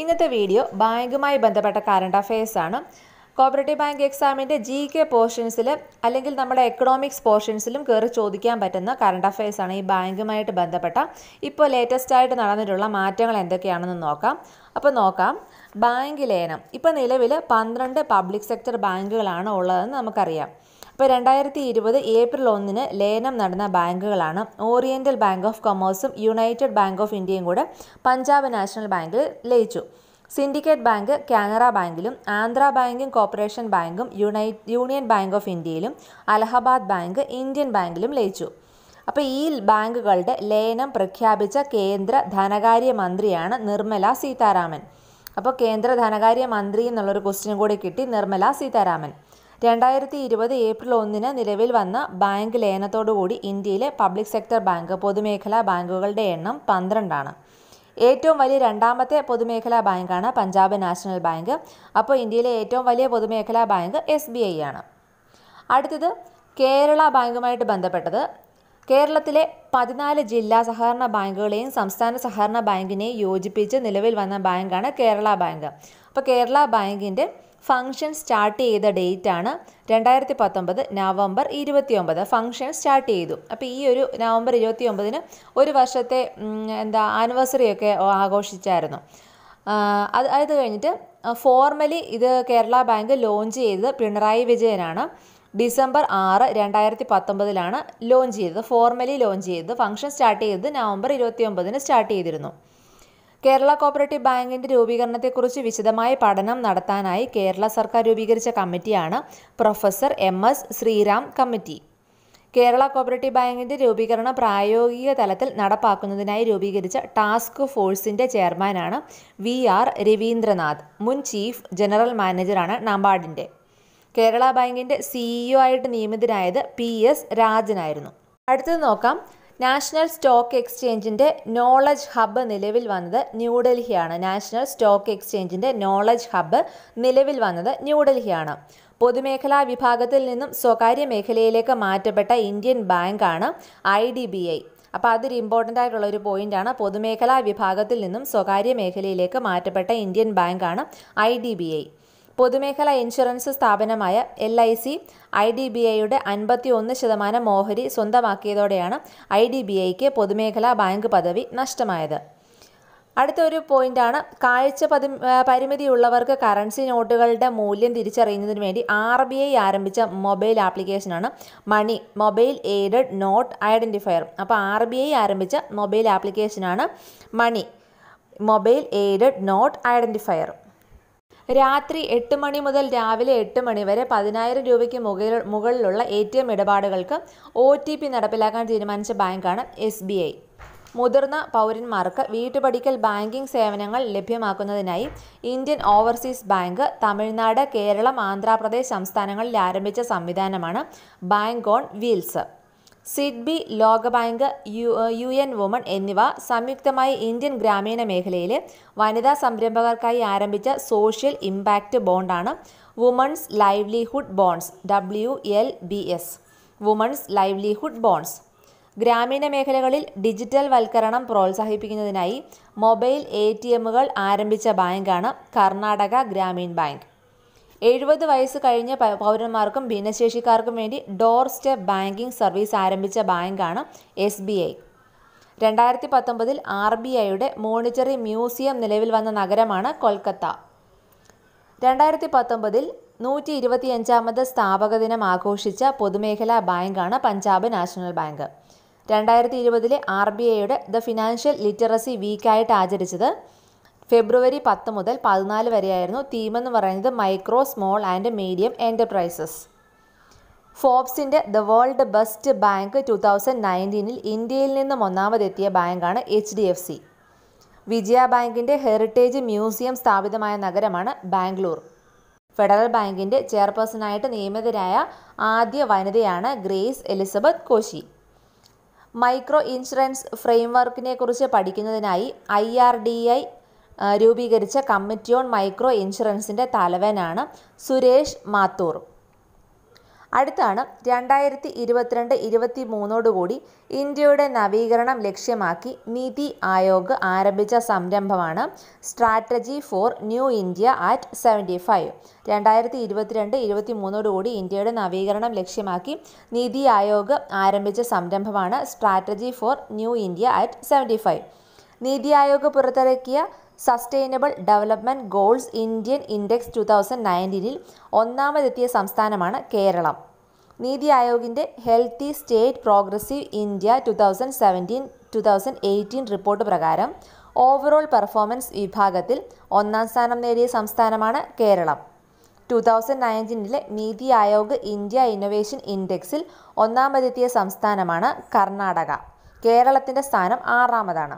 ഇന്നത്തെ വീഡിയോ ബാങ്കുമായി ബന്ധപ്പെട്ട കറണ്ട് അഫയേഴ്സ് ആണ് കോപ്പറേറ്റീവ് ബാങ്ക് എക്സാമിൻ്റെ ജി കെ പോർഷൻസിൽ അല്ലെങ്കിൽ നമ്മുടെ എക്കണോമിക്സ് പോർഷൻസിലും കയറി ചോദിക്കാൻ പറ്റുന്ന കറണ്ട് അഫയേഴ്സ് ആണ് ഈ ബാങ്കുമായിട്ട് ബന്ധപ്പെട്ട ഇപ്പോൾ ലേറ്റസ്റ്റ് ആയിട്ട് നടന്നിട്ടുള്ള മാറ്റങ്ങൾ എന്തൊക്കെയാണെന്ന് നോക്കാം അപ്പോൾ നോക്കാം ബാങ്ക് ലയനം ഇപ്പോൾ നിലവിൽ പന്ത്രണ്ട് പബ്ലിക് സെക്ടർ ബാങ്കുകളാണ് ഉള്ളതെന്ന് നമുക്കറിയാം അപ്പോൾ രണ്ടായിരത്തി ഇരുപത് ഏപ്രിൽ ഒന്നിന് ലയനം നടന്ന ബാങ്കുകളാണ് ഓറിയൻ്റൽ ബാങ്ക് ഓഫ് കൊമേഴ്സും യുണൈറ്റഡ് ബാങ്ക് ഓഫ് ഇന്ത്യയും കൂടെ പഞ്ചാബ് നാഷണൽ ബാങ്കിൽ ലയിച്ചു സിൻഡിക്കേറ്റ് ബാങ്ക് കാനറ ബാങ്കിലും ആന്ധ്ര ബാങ്കും കോർപ്പറേഷൻ ബാങ്കും യുണൈറ്റ് യൂണിയൻ ബാങ്ക് ഓഫ് ഇന്ത്യയിലും അലഹബാദ് ബാങ്ക് ഇന്ത്യൻ ബാങ്കിലും ലയിച്ചു അപ്പോൾ ഈ ബാങ്കുകളുടെ ലയനം പ്രഖ്യാപിച്ച കേന്ദ്ര ധനകാര്യ മന്ത്രിയാണ് നിർമ്മല സീതാരാമൻ അപ്പോൾ കേന്ദ്ര ധനകാര്യ മന്ത്രി എന്നുള്ളൊരു ക്വസ്റ്റ്യൻ കൂടി കിട്ടി നിർമ്മല സീതാരാമൻ രണ്ടായിരത്തി ഇരുപത് ഏപ്രിൽ ഒന്നിന് നിലവിൽ വന്ന ബാങ്ക് ലയനത്തോടുകൂടി ഇന്ത്യയിലെ പബ്ലിക് സെക്ടർ ബാങ്ക് പൊതുമേഖലാ ബാങ്കുകളുടെ എണ്ണം പന്ത്രണ്ടാണ് ഏറ്റവും വലിയ രണ്ടാമത്തെ പൊതുമേഖലാ ബാങ്കാണ് പഞ്ചാബ് നാഷണൽ ബാങ്ക് അപ്പോൾ ഇന്ത്യയിലെ ഏറ്റവും വലിയ പൊതുമേഖലാ ബാങ്ക് എസ് ബി ഐ ആണ് അടുത്തത് കേരള ബാങ്കുമായിട്ട് ബന്ധപ്പെട്ടത് കേരളത്തിലെ പതിനാല് ജില്ലാ സഹകരണ ബാങ്കുകളെയും സംസ്ഥാന സഹകരണ ബാങ്കിനെയും യോജിപ്പിച്ച് നിലവിൽ വന്ന ബാങ്കാണ് കേരള ബാങ്ക് അപ്പോൾ കേരള ബാങ്കിൻ്റെ ഫംഗ്ഷൻ സ്റ്റാർട്ട് ചെയ്ത ഡേറ്റ് ആണ് രണ്ടായിരത്തി പത്തൊമ്പത് നവംബർ ഇരുപത്തിയൊമ്പത് ഫംഗ്ഷൻ സ്റ്റാർട്ട് ചെയ്തു അപ്പോൾ ഈ ഒരു നവംബർ ഇരുപത്തിയൊമ്പതിന് ഒരു വർഷത്തെ എന്താ ആനിവേഴ്സറി ഒക്കെ ആഘോഷിച്ചായിരുന്നു അത് അത് കഴിഞ്ഞിട്ട് ഫോർമലി ഇത് കേരള ബാങ്ക് ലോഞ്ച് ചെയ്തത് പിണറായി വിജയനാണ് ഡിസംബർ ആറ് രണ്ടായിരത്തി പത്തൊമ്പതിലാണ് ലോഞ്ച് ചെയ്തത് ഫോർമലി ലോഞ്ച് ചെയ്തത് ഫംഗ്ഷൻ സ്റ്റാർട്ട് ചെയ്തത് നവംബർ ഇരുപത്തിയൊമ്പതിന് സ്റ്റാർട്ട് ചെയ്തിരുന്നു കേരള കോപ്പറേറ്റീവ് ബാങ്കിൻ്റെ രൂപീകരണത്തെക്കുറിച്ച് വിശദമായ പഠനം നടത്താനായി കേരള സർക്കാർ രൂപീകരിച്ച കമ്മിറ്റിയാണ് professor M S Sriram committee Kerala cooperative ബാങ്കിൻ്റെ രൂപീകരണം പ്രായോഗിക തലത്തിൽ നടപ്പാക്കുന്നതിനായി രൂപീകരിച്ച ടാസ്ക് ഫോഴ്സിൻ്റെ ചെയർമാനാണ് വി ആർ രവീന്ദ്രനാഥ് മുൻ ചീഫ് ജനറൽ മാനേജറാണ് നബാർഡിൻ്റെ കേരള ബാങ്കിൻ്റെ സിഇഒ e ആയിട്ട് നിയമിതനായത് പി എസ് രാജനായിരുന്നു അടുത്തത് നോക്കാം നാഷണൽ സ്റ്റോക്ക് എക്സ്ചേഞ്ചിൻ്റെ നോളജ് ഹബ്ബ് നിലവിൽ വന്നത് ന്യൂഡൽഹിയാണ് നാഷണൽ സ്റ്റോക്ക് എക്സ്ചേഞ്ചിൻ്റെ നോളജ് ഹബ്ബ് നിലവിൽ വന്നത് ന്യൂഡൽഹിയാണ് പൊതുമേഖലാ വിഭാഗത്തിൽ നിന്നും സ്വകാര്യ മേഖലയിലേക്ക് മാറ്റപ്പെട്ട ഇന്ത്യൻ ബാങ്കാണ് ഐ ഡി ബി ഐ അപ്പോൾ അതൊരു ഇമ്പോർട്ടൻ്റ് ആയിട്ടുള്ള ഒരു പോയിൻ്റാണ് പൊതുമേഖലാ വിഭാഗത്തിൽ നിന്നും സ്വകാര്യ മേഖലയിലേക്ക് മാറ്റപ്പെട്ട ഇന്ത്യൻ ബാങ്കാണ് ഐ ഡി ബി ഐ പൊതുമേഖലാ ഇൻഷുറൻസ് സ്ഥാപനമായ L I C I D B ഐയുടെ അൻപത്തി ഒന്ന് ശതമാനം ഓഹരി സ്വന്തമാക്കിയതോടെയാണ് ഐ ഡി ബി ഐക്ക് പൊതുമേഖലാ ബാങ്ക് പദവി നഷ്ടമായത് അടുത്ത ഒരു പോയിന്റാണ് കാഴ്ച പതി പരിമിതിയുള്ളവർക്ക് കറൻസി നോട്ടുകളുടെ മൂല്യം തിരിച്ചറിയുന്നതിന് വേണ്ടി ആർ ബി ഐ ആരംഭിച്ച മൊബൈൽ ആപ്ലിക്കേഷനാണ് MANI mobile aided note identifier അപ്പോൾ ആർ ബി ഐ ആരംഭിച്ച മൊബൈൽ ആപ്ലിക്കേഷനാണ് MANI mobile aided note identifier രാത്രി എട്ട് മണി മുതൽ രാവിലെ എട്ട് മണി വരെ പതിനായിരം രൂപയ്ക്ക് മുകളിൽ മുകളിലുള്ള എ ടി എം ഇടപാടുകൾക്ക് ഒ ടി പി നടപ്പിലാക്കാൻ തീരുമാനിച്ച ബാങ്കാണ് എസ് ബി ഐ മുതിർന്ന പൗരന്മാർക്ക് വീട്ടുപടിക്കൽ ബാങ്കിംഗ് സേവനങ്ങൾ ലഭ്യമാക്കുന്നതിനായി Indian Overseas Bank Tamil Nadu Keralam Andhra Pradesh സംസ്ഥാനങ്ങളിൽ ആരംഭിച്ച സംവിധാനമാണ് ബാങ്ക് ഓൺ വീൽസ് സിഡ്ബി ലോകബാങ്ക് യു യു എൻ വുമൺ എന്നിവ സംയുക്തമായി ഇന്ത്യൻ ഗ്രാമീണ മേഖലയിലെ വനിതാ സംരംഭകർക്കായി ആരംഭിച്ച സോഷ്യൽ ഇമ്പാക്റ്റ് ബോണ്ടാണ് women's livelihood bonds W L B S women's livelihood bonds ഗ്രാമീണ മേഖലകളിൽ ഡിജിറ്റൽ വൽക്കരണം പ്രോത്സാഹിപ്പിക്കുന്നതിനായി മൊബൈൽ എ ടി എമ്മുകൾ ആരംഭിച്ച ബാങ്കാണ് കർണാടക ഗ്രാമീൺ ബാങ്ക് എഴുപത് വയസ്സ് കഴിഞ്ഞ പൗരന്മാർക്കും ഭിന്നശേഷിക്കാർക്കും വേണ്ടി ഡോർ സ്റ്റെപ്പ് ബാങ്കിംഗ് സർവീസ് ആരംഭിച്ച ബാങ്കാണ് എസ് ബി ഐ രണ്ടായിരത്തി പത്തൊമ്പതിൽ ആർ ബി ഐയുടെ മോണിറ്ററി മ്യൂസിയം നിലവിൽ വന്ന നഗരമാണ് കൊൽക്കത്ത രണ്ടായിരത്തി പത്തൊമ്പതിൽ നൂറ്റി ഇരുപത്തിയഞ്ചാമത് സ്ഥാപക ദിനം ആഘോഷിച്ച പൊതുമേഖലാ ബാങ്കാണ് പഞ്ചാബ് നാഷണൽ ബാങ്ക് രണ്ടായിരത്തി ഇരുപതിലെ ആർ ബി ഐയുടെ ദ ഫിനാൻഷ്യൽ ലിറ്ററസി വീക്കായിട്ട് ആചരിച്ചത് ഫെബ്രുവരി പത്ത് മുതൽ പതിനാല് വരെയായിരുന്നു തീം എന്ന് പറയുന്നത് micro small and medium enterprises ഫോബ്സിൻ്റെ the world best bank two thousand നയൻറ്റീനിൽ ഇന്ത്യയിൽ നിന്നും ഒന്നാമതെത്തിയ ബാങ്കാണ് H D F C Vijaya ബാങ്കിൻ്റെ ഹെറിറ്റേജ് മ്യൂസിയം സ്ഥാപിതമായ നഗരമാണ് ബാംഗ്ലൂർ ഫെഡറൽ ബാങ്കിൻ്റെ ചെയർപേഴ്സണായിട്ട് നിയമിതരായ ആദ്യ വനിതയാണ് Grace Elizabeth Koshy micro insurance ഫ്രെയിംവർക്കിനെ കുറിച്ച് പഠിക്കുന്നതിനായി ഐ ആർ ഡി ഐ രൂപീകരിച്ച കമ്മിറ്റി ഓൺ മൈക്രോ ഇൻഷുറൻസിൻ്റെ തലവനാണ് സുരേഷ് മാത്തൂർ അടുത്താണ് രണ്ടായിരത്തി ഇരുപത്തിരണ്ട് ഇരുപത്തി മൂന്നോടുകൂടി ഇന്ത്യയുടെ നവീകരണം ലക്ഷ്യമാക്കി നിതി ആയോഗ് ആരംഭിച്ച സംരംഭമാണ് strategy for new India at seventy five രണ്ടായിരത്തി ഇരുപത്തിരണ്ട് ഇരുപത്തി മൂന്നോടുകൂടി ഇന്ത്യയുടെ നവീകരണം ലക്ഷ്യമാക്കി നിതി ആയോഗ് ആരംഭിച്ച സംരംഭമാണ് strategy for new India at seventy five NITI Aayog പുറത്തിറക്കിയ sustainable development goals Indian index two thousand നയൻറ്റീനിൽ ഒന്നാമതെത്തിയ സംസ്ഥാനമാണ് കേരളം നീതി ആയോഗിൻ്റെ healthy state progressive India two thousand seventeen two thousand eighteen report പ്രകാരം ഓവറോൾ പെർഫോമൻസ് വിഭാഗത്തിൽ ഒന്നാം സ്ഥാനം നേടിയ സംസ്ഥാനമാണ് കേരളം ടു തൗസൻഡ് നയൻറ്റീനിലെ നീതി ആയോഗ് ഇന്ത്യ ഇന്നൊവേഷൻ ഇൻഡെക്സിൽ ഒന്നാമതെത്തിയ സംസ്ഥാനമാണ് കർണാടക കേരളത്തിൻ്റെ സ്ഥാനം ആറാമതാണ്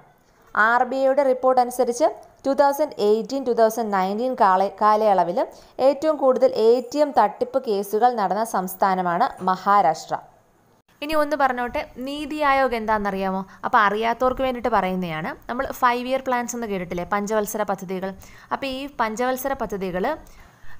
ആർ ബി ഐയുടെ റിപ്പോർട്ട് അനുസരിച്ച് two thousand eighteen two thousand nineteen കാല കാലയളവിൽ ഏറ്റവും കൂടുതൽ എ ടി എം തട്ടിപ്പ് കേസുകൾ നടന്ന സംസ്ഥാനമാണ് മഹാരാഷ്ട്ര ഇനി ഒന്ന് പറഞ്ഞോട്ടെ നീതി ആയോഗ് എന്താണെന്നറിയാമോ അപ്പോൾ അറിയാത്തവർക്ക് വേണ്ടിയിട്ട് പറയുന്നതാണ് നമ്മൾ ഫൈവ് ഇയർ പ്ലാൻസ് എന്ന് കേട്ടിട്ടില്ലേ പഞ്ചവത്സര പദ്ധതികൾ അപ്പോൾ ഈ പഞ്ചവത്സര പദ്ധതികൾ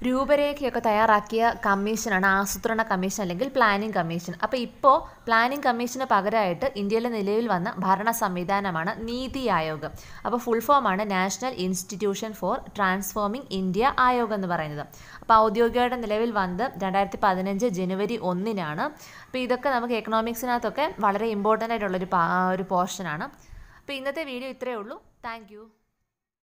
രൂപരേഖയൊക്കെ തയ്യാറാക്കിയ കമ്മീഷനാണ് ആസൂത്രണ കമ്മീഷൻ അല്ലെങ്കിൽ പ്ലാനിംഗ് കമ്മീഷൻ അപ്പോൾ ഇപ്പോൾ പ്ലാനിംഗ് കമ്മീഷന് പകരമായിട്ട് ഇന്ത്യയിലെ നിലവിൽ വന്ന ഭരണ സംവിധാനമാണ് നീതി ആയോഗ് അപ്പോൾ ഫുൾ ഫോമാണ് national institution for transforming India Aayog എന്ന് പറയുന്നത് അപ്പോൾ ഔദ്യോഗികയുടെ നിലവിൽ വന്നത് രണ്ടായിരത്തി പതിനഞ്ച് ജനുവരി ഒന്നിനാണ് അപ്പോൾ ഇതൊക്കെ നമുക്ക് എക്കണോമിക്സിനകത്തൊക്കെ വളരെ ഇമ്പോർട്ടൻ്റ് ആയിട്ടുള്ളൊരു ഒരു പോർഷനാണ് അപ്പോൾ ഇന്നത്തെ വീഡിയോ ഇത്രയേ ഉള്ളൂ താങ്ക്